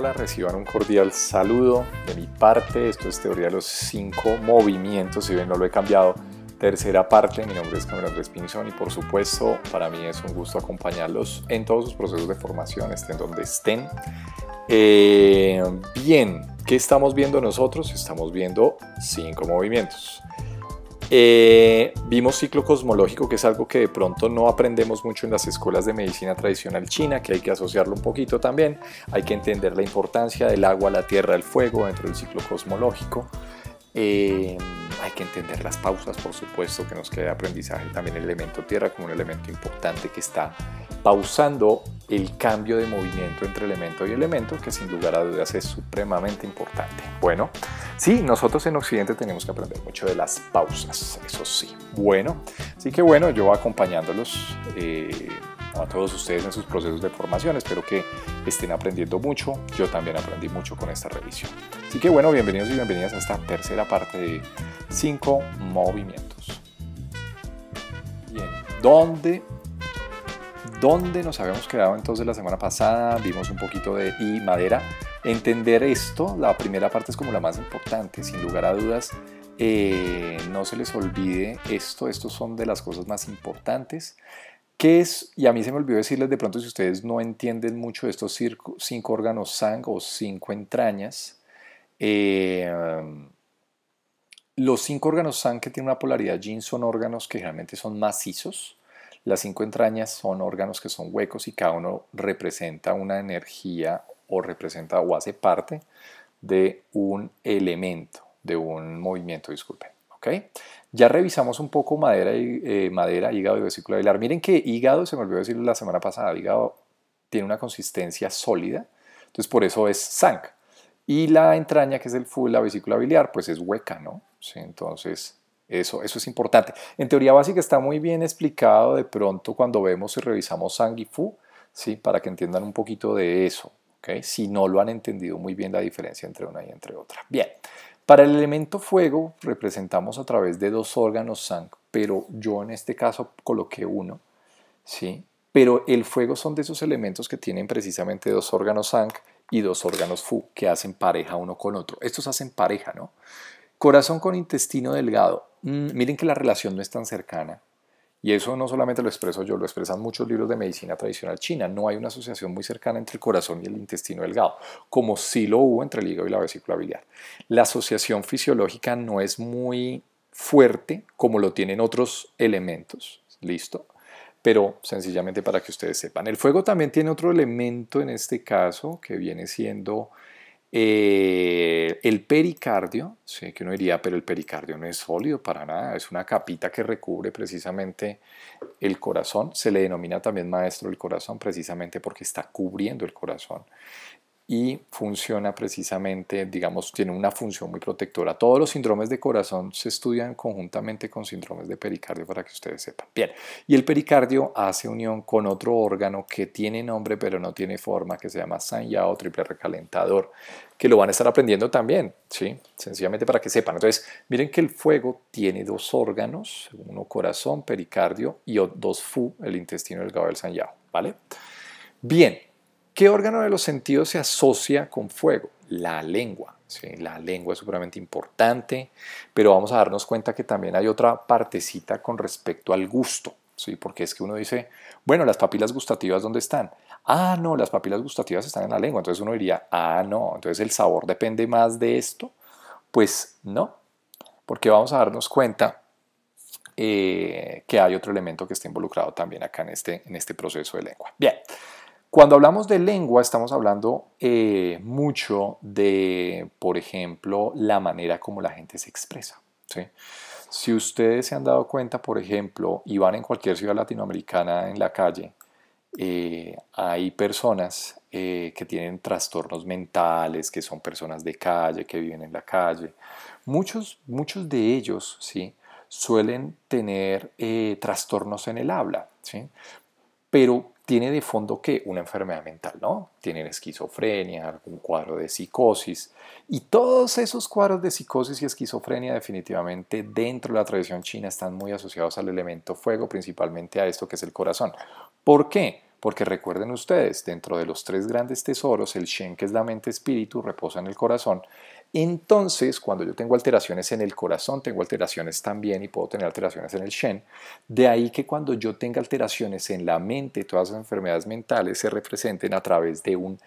Hola, reciban un cordial saludo de mi parte. Esto es Teoría de los Cinco Movimientos. Si bien no lo he cambiado, tercera parte. Mi nombre es Camilo Andrés Pinzón y, por supuesto, para mí es un gusto acompañarlos en todos sus procesos de formación, estén donde estén. Eh, bien, ¿qué estamos viendo nosotros? Estamos viendo cinco movimientos. Eh, vimos ciclo cosmológico, que es algo que de pronto no aprendemos mucho en las escuelas de medicina tradicional china, que hay que asociarlo un poquito también. Hay que entender la importancia del agua, la tierra, el fuego dentro del ciclo cosmológico. Eh, hay que entender las pausas, por supuesto, que nos queda aprendizaje también el elemento tierra como un elemento importante que está pausando el cambio de movimiento entre elemento y elemento, que sin lugar a dudas es supremamente importante. Bueno, sí, nosotros en Occidente tenemos que aprender mucho de las pausas, eso sí. Bueno, así que bueno, yo acompañándolos eh, a todos ustedes en sus procesos de formación, espero que estén aprendiendo mucho, yo también aprendí mucho con esta revisión. Así que bueno, bienvenidos y bienvenidas a esta tercera parte de 5 movimientos. Bien, ¿dónde dónde nos habíamos quedado entonces la semana pasada, vimos un poquito de y madera. Entender esto, la primera parte es como la más importante, sin lugar a dudas. Eh, no se les olvide esto, estos son de las cosas más importantes. ¿Qué es? Y a mí se me olvidó decirles de pronto si ustedes no entienden mucho estos cinco órganos sang o cinco entrañas. Eh, los cinco órganos sang que tienen una polaridad yin son órganos que generalmente son macizos, las cinco entrañas son órganos que son huecos y cada uno representa una energía o representa o hace parte de un elemento, de un movimiento, disculpen. ¿okay? Ya revisamos un poco madera, eh, madera, hígado y vesícula biliar. Miren que hígado, se me olvidó decir la semana pasada, hígado tiene una consistencia sólida, entonces por eso es sang. Y la entraña, que es el full, la vesícula biliar, pues es hueca, ¿no? Sí, entonces eso, eso es importante. En teoría básica está muy bien explicado de pronto cuando vemos y revisamos Sang y Fu, ¿sí? para que entiendan un poquito de eso, ¿okay? si no lo han entendido muy bien la diferencia entre una y entre otra. Bien, para el elemento fuego representamos a través de dos órganos Sang, pero yo en este caso coloqué uno, ¿sí? pero el fuego son de esos elementos que tienen precisamente dos órganos Sang y dos órganos Fu, que hacen pareja uno con otro. Estos hacen pareja, ¿no? Corazón con intestino delgado. Mm, miren que la relación no es tan cercana. Y eso no solamente lo expreso yo, lo expresan muchos libros de medicina tradicional china. No hay una asociación muy cercana entre el corazón y el intestino delgado, como sí lo hubo entre el hígado y la vesícula biliar. La asociación fisiológica no es muy fuerte como lo tienen otros elementos. ¿Listo? Pero sencillamente para que ustedes sepan. El fuego también tiene otro elemento en este caso que viene siendo eh, el pericardio, sé que uno diría, pero el pericardio no es sólido para nada, es una capita que recubre precisamente el corazón. Se le denomina también maestro del corazón precisamente porque está cubriendo el corazón y funciona precisamente, digamos, tiene una función muy protectora. Todos los síndromes de corazón se estudian conjuntamente con síndromes de pericardio para que ustedes sepan. Bien, y el pericardio hace unión con otro órgano que tiene nombre pero no tiene forma, que se llama Sanyao triple recalentador, que lo van a estar aprendiendo también, ¿sí? Sencillamente para que sepan. Entonces, miren que el fuego tiene dos órganos, uno corazón, pericardio y dos fu, el intestino delgado del Sanyao, ¿vale? Bien, ¿Qué órgano de los sentidos se asocia con fuego? La lengua. ¿sí? La lengua es supremamente importante, pero vamos a darnos cuenta que también hay otra partecita con respecto al gusto. ¿sí? Porque es que uno dice, bueno, las papilas gustativas, ¿dónde están? Ah, no, las papilas gustativas están en la lengua. Entonces uno diría, ah, no, entonces el sabor depende más de esto. Pues no, porque vamos a darnos cuenta eh, que hay otro elemento que está involucrado también acá en este, en este proceso de lengua. Bien. Cuando hablamos de lengua estamos hablando eh, mucho de, por ejemplo, la manera como la gente se expresa. Si ustedes se han dado cuenta, por ejemplo, y van en cualquier ciudad latinoamericana en la calle, eh, hay personas eh, que tienen trastornos mentales, que son personas de calle, que viven en la calle. Muchos, muchos de ellos ¿sí? suelen tener trastornos en el habla. ¿sí? Pero tiene de fondo que una enfermedad mental, ¿no? Tienen esquizofrenia, algún cuadro de psicosis y todos esos cuadros de psicosis y esquizofrenia definitivamente dentro de la tradición china están muy asociados al elemento fuego, principalmente a esto que es el corazón. ¿Por qué? Porque recuerden ustedes, dentro de los tres grandes tesoros, el Shen, que es la mente espíritu, reposa en el corazón. Entonces, cuando yo tengo alteraciones en el corazón, tengo alteraciones también y puedo tener alteraciones en el Shen. De ahí que cuando yo tenga alteraciones en la mente, todas las enfermedades mentales se representen a través de un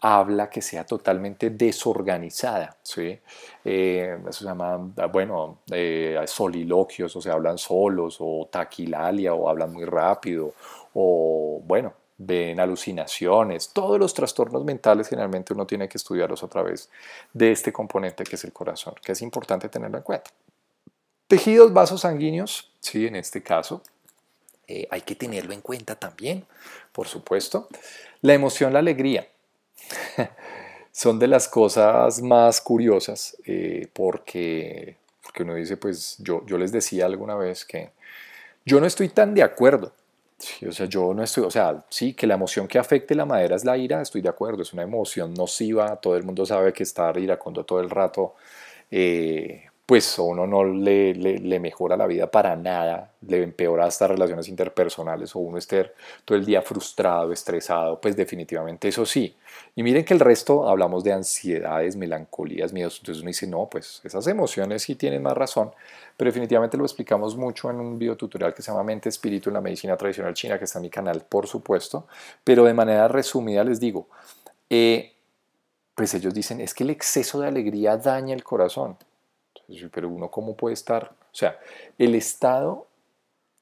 habla que sea totalmente desorganizada. ¿sí? Eh, eso se llama, ah, bueno, eh, soliloquios, o sea, hablan solos, o taquilalia, o hablan muy rápido, o bueno, ven alucinaciones, todos los trastornos mentales generalmente uno tiene que estudiarlos a través de este componente que es el corazón, que es importante tenerlo en cuenta. Tejidos vasos sanguíneos, sí, en este caso, eh, hay que tenerlo en cuenta también, por supuesto. La emoción, la alegría, son de las cosas más curiosas eh, porque, porque uno dice, pues yo, yo les decía alguna vez que yo no estoy tan de acuerdo o sea, yo no estoy, o sea, sí, que la emoción que afecte la madera es la ira, estoy de acuerdo, es una emoción nociva, todo el mundo sabe que estar iracundo todo el rato eh, pues uno no le, mejora la vida para nada, le empeora hasta relaciones interpersonales o uno esté todo el día frustrado, estresado, pues definitivamente eso sí. Y miren que el resto hablamos de ansiedades, melancolías, miedos, entonces uno dice, no, pues esas emociones sí tienen más razón, pero definitivamente lo explicamos mucho en un tutorial que se llama Mente Espíritu en la Medicina Tradicional China, que está en mi canal, por supuesto, pero de manera resumida les digo, eh, pues ellos dicen, es que el exceso de alegría daña el corazón. Pero uno cómo puede estar, o sea, el estado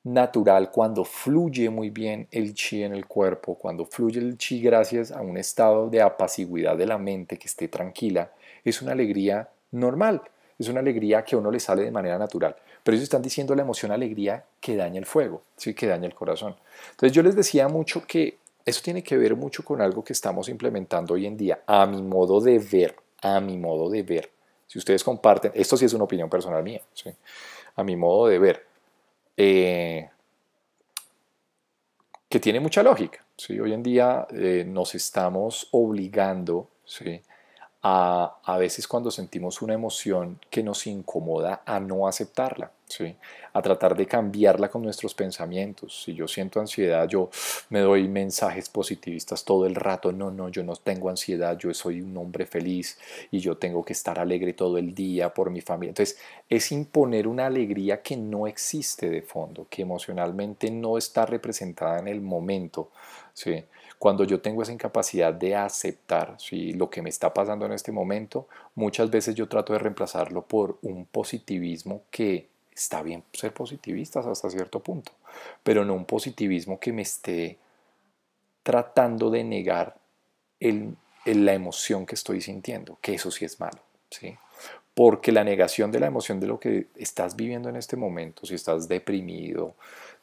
natural cuando fluye muy bien el chi en el cuerpo, cuando fluye el chi gracias a un estado de apaciguidad de la mente que esté tranquila, es una alegría normal, es una alegría que a uno le sale de manera natural. Pero eso están diciendo la emoción alegría que daña el fuego, ¿sí? que daña el corazón. Entonces yo les decía mucho que eso tiene que ver mucho con algo que estamos implementando hoy en día, a mi modo de ver, a mi modo de ver si ustedes comparten, esto sí es una opinión personal mía, a mi modo de ver, eh, que tiene mucha lógica. ¿sí? Hoy en día eh, nos estamos obligando ¿sí? a, veces cuando sentimos una emoción que nos incomoda a no aceptarla, ¿sí? a tratar de cambiarla con nuestros pensamientos. Si yo siento ansiedad, yo me doy mensajes positivistas todo el rato, no, no, yo no tengo ansiedad, yo soy un hombre feliz y yo tengo que estar alegre todo el día por mi familia. Entonces, es imponer una alegría que no existe de fondo, que emocionalmente no está representada en el momento. ¿sí? Cuando yo tengo esa incapacidad de aceptar lo que me está pasando en este momento, muchas veces yo trato de reemplazarlo por un positivismo que está bien ser positivistas hasta cierto punto, pero no un positivismo que me esté tratando de negar la emoción que estoy sintiendo, que eso sí es malo, ¿sí? Porque la negación de la emoción de lo que estás viviendo en este momento, si estás deprimido,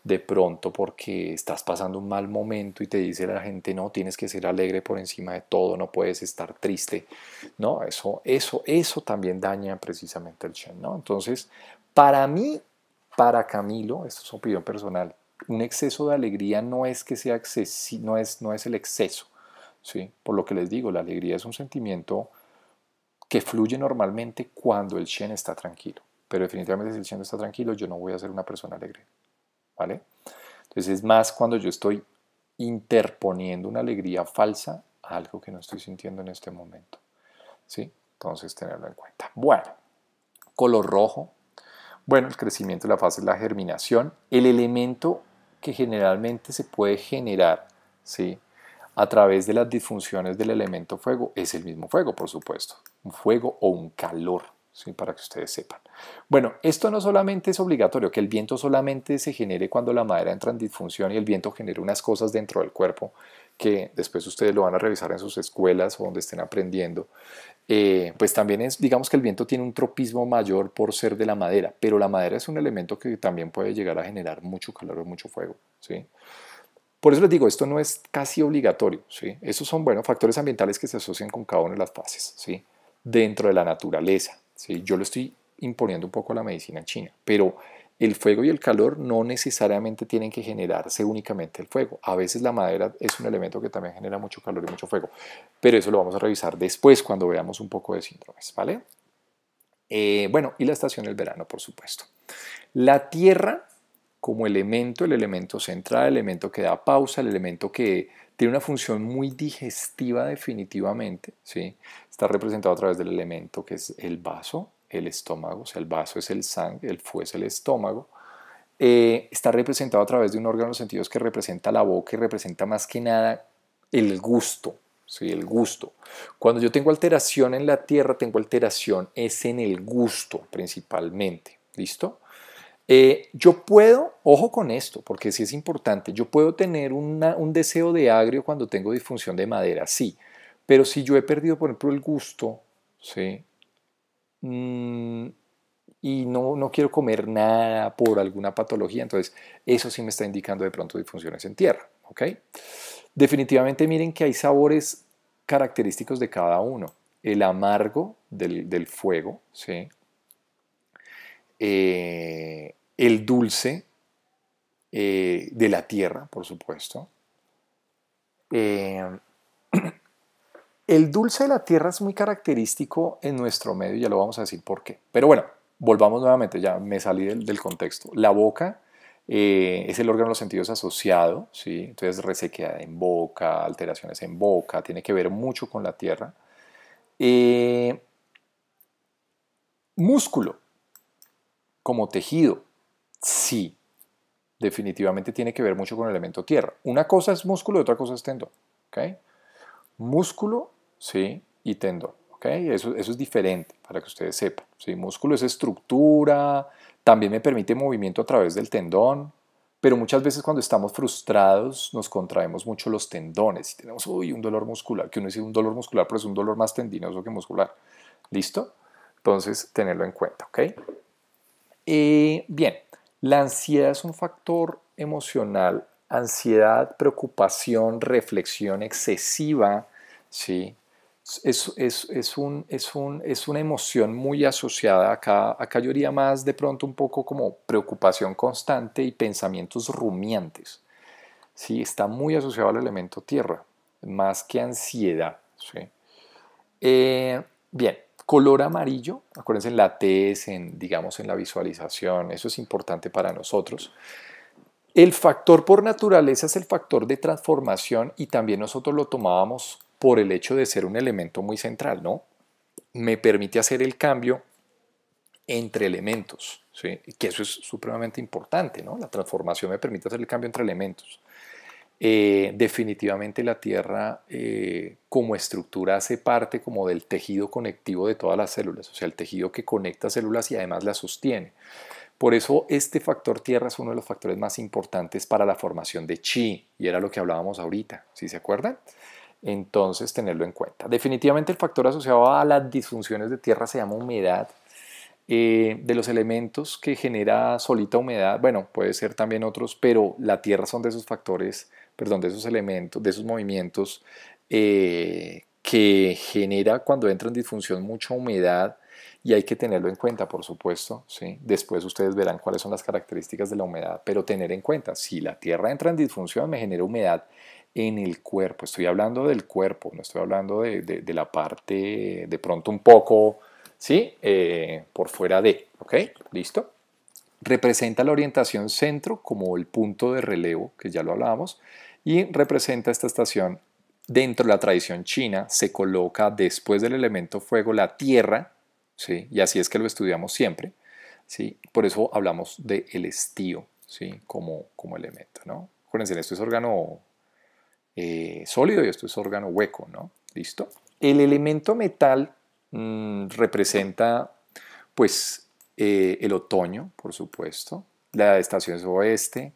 de pronto porque estás pasando un mal momento y te dice la gente, no, tienes que ser alegre por encima de todo, no puedes estar triste. No, eso, eso, eso también daña precisamente el Shen. ¿no? Entonces, para mí, para Camilo, esto es opinión personal, un exceso de alegría no es que sea no es, no es el exceso. ¿sí? Por lo que les digo, la alegría es un sentimiento que fluye normalmente cuando el Shen está tranquilo. Pero definitivamente si el Shen está tranquilo, yo no voy a ser una persona alegre. ¿vale? Entonces es más cuando yo estoy interponiendo una alegría falsa a algo que no estoy sintiendo en este momento, ¿sí? Entonces tenerlo en cuenta. Bueno, color rojo. Bueno, el crecimiento de la fase es la germinación. El elemento que generalmente se puede generar, ¿sí? a través de las disfunciones del elemento fuego es el mismo fuego, por supuesto, un fuego o un calor para que ustedes sepan. Bueno, esto no solamente es obligatorio, que el viento solamente se genere cuando la madera entra en disfunción y el viento genera unas cosas dentro del cuerpo que después ustedes lo van a revisar en sus escuelas o donde estén aprendiendo. Eh, pues también es, digamos que el viento tiene un tropismo mayor por ser de la madera, pero la madera es un elemento que también puede llegar a generar mucho calor o mucho fuego. ¿sí? Por eso les digo, esto no es casi obligatorio. ¿sí? Esos son, bueno, factores ambientales que se asocian con cada una de las fases ¿sí? dentro de la naturaleza. Yo lo estoy imponiendo un poco a la medicina china, pero el fuego y el calor no necesariamente tienen que generarse únicamente el fuego. A veces la madera es un elemento que también genera mucho calor y mucho fuego, pero eso lo vamos a revisar después cuando veamos un poco de síndromes, ¿vale? Eh, bueno, y la estación del verano, por supuesto. La tierra como elemento, el elemento central, el elemento que da pausa, el elemento que tiene una función muy digestiva definitivamente, ¿sí? Está representado a través del elemento que es el vaso, el estómago, o sea, el vaso es el sangre, el fue es el estómago. Eh, está representado a través de un órgano de sentidos que representa la boca y representa más que nada el gusto, ¿sí? el gusto. Cuando yo tengo alteración en la tierra, tengo alteración es en el gusto principalmente, ¿listo? Eh, yo puedo, ojo con esto, porque sí es importante, yo puedo tener un deseo de agrio cuando tengo disfunción de madera, sí, pero si yo he perdido, por ejemplo, el gusto, ¿sí? Mm, y no, quiero comer nada por alguna patología, entonces eso sí me está indicando de pronto disfunciones en tierra, ¿ok? Definitivamente miren que hay sabores característicos de cada uno. El amargo del, fuego, ¿sí? Eh, el dulce eh, de la tierra, por supuesto. Eh, el dulce de la tierra es muy característico en nuestro medio, ya lo vamos a decir por qué. Pero bueno, volvamos nuevamente, ya me salí del, contexto. La boca eh, es el órgano de los sentidos asociado, ¿sí? entonces resequedad en boca, alteraciones en boca, tiene que ver mucho con la tierra. músculo como tejido, Sí, definitivamente tiene que ver mucho con el elemento tierra. Una cosa es músculo y otra cosa es tendón. ¿okay? Músculo, sí, y tendón. ¿okay? Eso, es diferente para que ustedes sepan. ¿sí? Músculo es estructura, también me permite movimiento a través del tendón. Pero muchas veces cuando estamos frustrados nos contraemos mucho los tendones y tenemos un dolor muscular, que uno dice un dolor muscular, pero es un dolor más tendinoso que muscular. ¿Listo? Entonces, tenerlo en cuenta, ¿ok? Eh, bien, la ansiedad es un factor emocional. Ansiedad, preocupación, reflexión excesiva, ¿sí? Es, un, un, es, una emoción muy asociada acá. yo más de pronto un poco como preocupación constante y pensamientos rumiantes. ¿sí? Está muy asociado al elemento tierra, más que ansiedad. ¿sí? Eh, bien, Color amarillo, acuérdense en la tez, en, digamos en la visualización, eso es importante para nosotros. El factor por naturaleza es el factor de transformación y también nosotros lo tomábamos por el hecho de ser un elemento muy central, ¿no? Me permite hacer el cambio entre elementos, ¿sí? que eso es supremamente importante, ¿no? La transformación me permite hacer el cambio entre elementos. Eh, definitivamente la Tierra eh, como estructura hace parte como del tejido conectivo de todas las células, o sea, el tejido que conecta células y además las sostiene. Por eso este factor tierra es uno de los factores más importantes para la formación de chi, y era lo que hablábamos ahorita, si se acuerdan? Entonces, tenerlo en cuenta. Definitivamente el factor asociado a las disfunciones de tierra se llama humedad. Eh, de los elementos que genera solita humedad, bueno, puede ser también otros, pero la tierra son de esos factores perdón, de esos elementos, de esos movimientos eh, que genera cuando entra en disfunción mucha humedad y hay que tenerlo en cuenta, por supuesto. Después ustedes verán cuáles son las características de la humedad, pero tener en cuenta, si la tierra entra en disfunción, me genera humedad en el cuerpo. Estoy hablando del cuerpo, no estoy hablando de, la parte de pronto un poco, ¿sí? Eh, por fuera de, ¿ok? ¿Listo? Representa la orientación centro como el punto de relevo, que ya lo hablábamos, y representa esta estación dentro de la tradición china. Se coloca después del elemento fuego la tierra, ¿sí? y así es que lo estudiamos siempre. ¿sí? Por eso hablamos del el estío ¿sí? como, como elemento. ¿no? Acuérdense, esto es órgano eh, sólido y esto es órgano hueco. ¿no? ¿Listo? El elemento metal mm, representa pues eh, el otoño, por supuesto, la estación es oeste,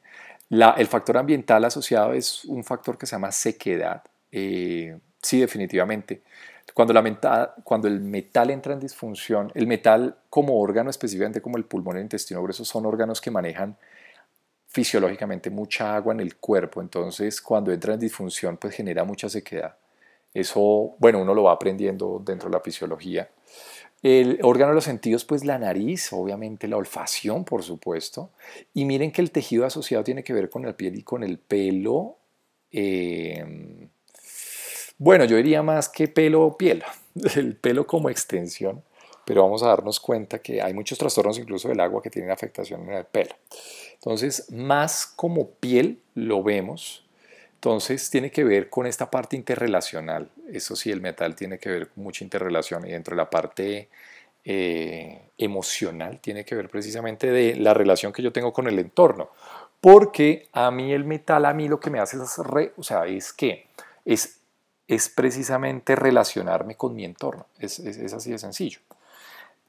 el factor ambiental asociado es un factor que se llama sequedad. Eh, sí, definitivamente. Cuando, cuando el metal entra en disfunción, el metal como órgano, específicamente como el pulmón y el intestino grueso, son órganos que manejan fisiológicamente mucha agua en el cuerpo. Entonces, cuando entra en disfunción, pues genera mucha sequedad. Eso, bueno, uno lo va aprendiendo dentro de la fisiología. El órgano de los sentidos, pues la nariz, obviamente la olfacción, por supuesto. Y miren que el tejido asociado tiene que ver con la piel y con el pelo. Em, bueno, yo diría más que pelo, o piel, el pelo como extensión, pero vamos a darnos cuenta que hay muchos trastornos incluso del agua que tienen afectación en el pelo. Entonces, más como piel lo vemos entonces tiene que ver con esta parte interrelacional. Eso sí, el metal tiene que ver con mucha interrelación y dentro de la parte eh, emocional tiene que ver precisamente de la relación que yo tengo con el entorno. Porque a mí el metal, a mí lo que me hace es, o sea, es que es, es precisamente relacionarme con mi entorno. es así de sencillo.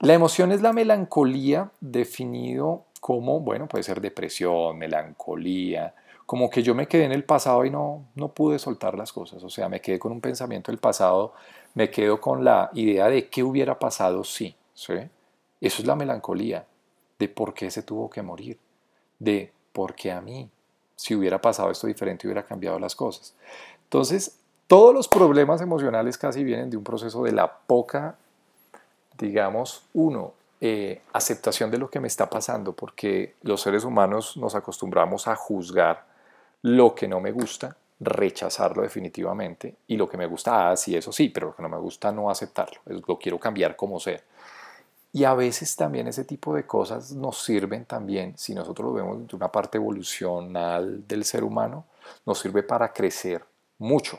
La emoción es la melancolía definido como, bueno, puede ser depresión, melancolía, como que yo me quedé en el pasado y no, no pude soltar las cosas. O sea, me quedé con un pensamiento del pasado, me quedo con la idea de qué hubiera pasado si. Eso es la melancolía, de por qué se tuvo que morir, de por qué a mí, si hubiera pasado esto diferente, hubiera cambiado las cosas. Entonces, todos los problemas emocionales casi vienen de un proceso de la poca, digamos, uno, eh, aceptación de lo que me está pasando, porque los seres humanos nos acostumbramos a juzgar lo que no me gusta, rechazarlo definitivamente, y lo que me gusta, ah, sí, eso sí, pero lo que no me gusta, no aceptarlo, lo quiero cambiar como sea. Y a veces también ese tipo de cosas nos sirven también, si nosotros lo vemos de una parte evolucional del ser humano, nos sirve para crecer mucho.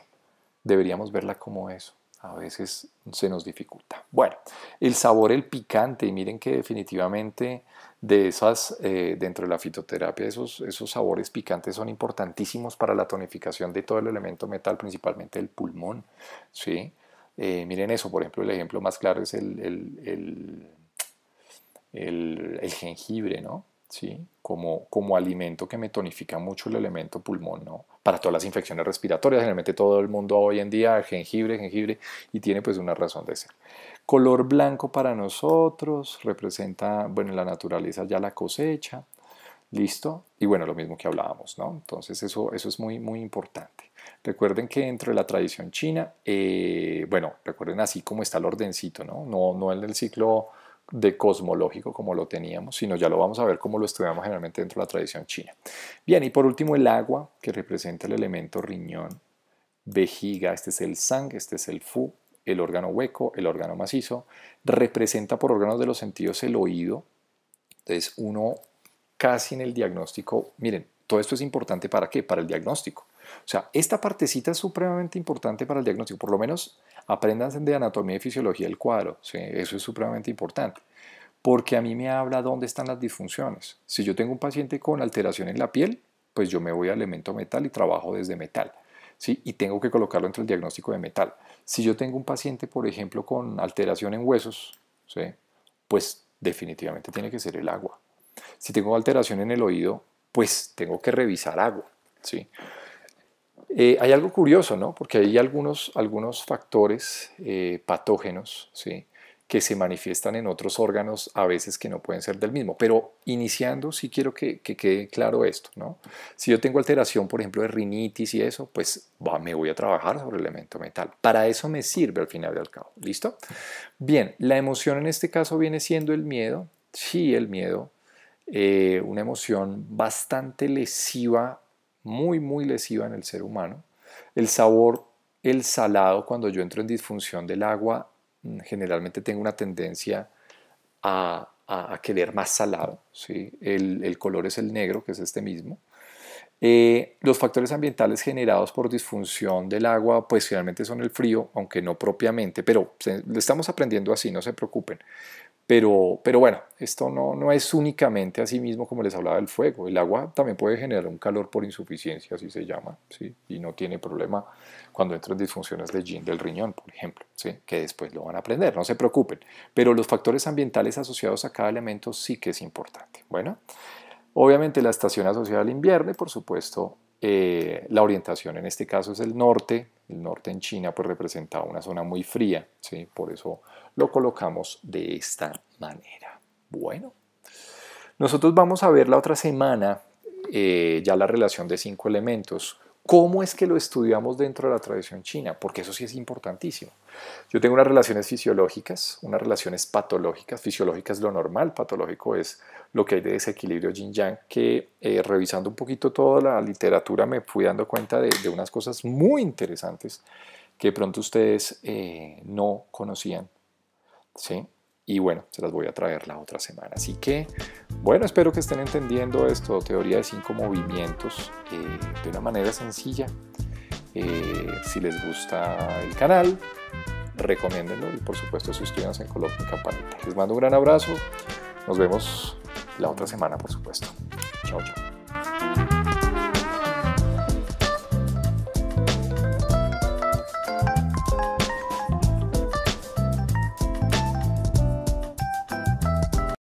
Deberíamos verla como eso. A veces se nos dificulta. Bueno, el sabor, el picante, y miren que definitivamente de esas, eh, dentro de la fitoterapia, esos, esos sabores picantes son importantísimos para la tonificación de todo el elemento metal, principalmente el pulmón. ¿sí? Eh, miren eso, por ejemplo, el ejemplo más claro es el, el, jengibre, ¿no? ¿Sí? Como, como alimento que me tonifica mucho el elemento pulmón, ¿no? Para todas las infecciones respiratorias, generalmente todo el mundo hoy en día, jengibre, jengibre, y tiene pues una razón de ser. Color blanco para nosotros, representa, bueno, la naturaleza ya la cosecha, ¿listo? Y bueno, lo mismo que hablábamos, ¿no? Entonces eso, eso es muy, muy importante. Recuerden que dentro de la tradición china, eh, bueno, recuerden así como está el ordencito, ¿no? No, no en el ciclo de cosmológico como lo teníamos, sino ya lo vamos a ver como lo estudiamos generalmente dentro de la tradición china. Bien, y por último el agua, que representa el elemento riñón, vejiga, este es el sang, este es el fu, el órgano hueco, el órgano macizo, representa por órganos de los sentidos el oído. Entonces uno casi en el diagnóstico, miren, todo esto es importante para qué? Para el diagnóstico. O sea, esta partecita es supremamente importante para el diagnóstico, por lo menos aprendan de anatomía y fisiología del cuadro, eso es supremamente importante, porque a mí me habla dónde están las disfunciones. Si yo tengo un paciente con alteración en la piel, pues yo me voy al elemento metal y trabajo desde metal y tengo que colocarlo entre el diagnóstico de metal. Si yo tengo un paciente, por ejemplo, con alteración en huesos, pues definitivamente tiene que ser el agua. Si tengo alteración en el oído, pues tengo que revisar agua. ¿sí? Eh, hay algo curioso, ¿no? Porque hay algunos, algunos factores eh, patógenos, ¿sí? que se manifiestan en otros órganos a veces que no pueden ser del mismo. Pero iniciando sí quiero que, quede claro esto. ¿no? Si yo tengo alteración, por ejemplo, de rinitis y eso, pues me voy a trabajar sobre el elemento metal. Para eso me sirve al final y al cabo. ¿Listo? Bien, la emoción en este caso viene siendo el miedo. Sí, el miedo. Eh, una emoción bastante lesiva, muy, muy lesiva en el ser humano. El sabor, el salado, cuando yo entro en disfunción del agua, generalmente tengo una tendencia a, querer más salado. El, color es el negro, que es este mismo. Eh, los factores ambientales generados por disfunción del agua, pues generalmente son el frío, aunque no propiamente, pero lo estamos aprendiendo así, no se preocupen. Pero, bueno, esto no, es únicamente así mismo como les hablaba del fuego. El agua también puede generar un calor por insuficiencia, así se llama, ¿sí? y no tiene problema cuando entran disfunciones de gin del riñón, por ejemplo, que después lo van a aprender, no se preocupen. Pero los factores ambientales asociados a cada elemento sí que es importante. Bueno, obviamente la estación asociada al invierno, por supuesto, eh, la orientación en este caso es el norte, el norte en China pues representaba una zona muy fría, ¿sí? por eso lo colocamos de esta manera. Bueno, nosotros vamos a ver la otra semana eh, ya la relación de cinco elementos ¿Cómo es que lo estudiamos dentro de la tradición china? Porque eso sí es importantísimo. Yo tengo unas relaciones fisiológicas, unas relaciones patológicas. Fisiológica es lo normal, patológico es lo que hay de desequilibrio yin-yang, que eh, revisando un poquito toda la literatura me fui dando cuenta de, unas cosas muy interesantes que de pronto ustedes eh, no conocían. ¿sí? y bueno, se las voy a traer la otra semana. Así que, bueno, espero que estén entendiendo esto, teoría de cinco movimientos, eh, de una manera sencilla. Eh, si les gusta el canal, recomiéndenlo y por supuesto suscríbanse en Colombia Campanita. Les mando un gran abrazo, nos vemos la otra semana, por supuesto. Chao, chao.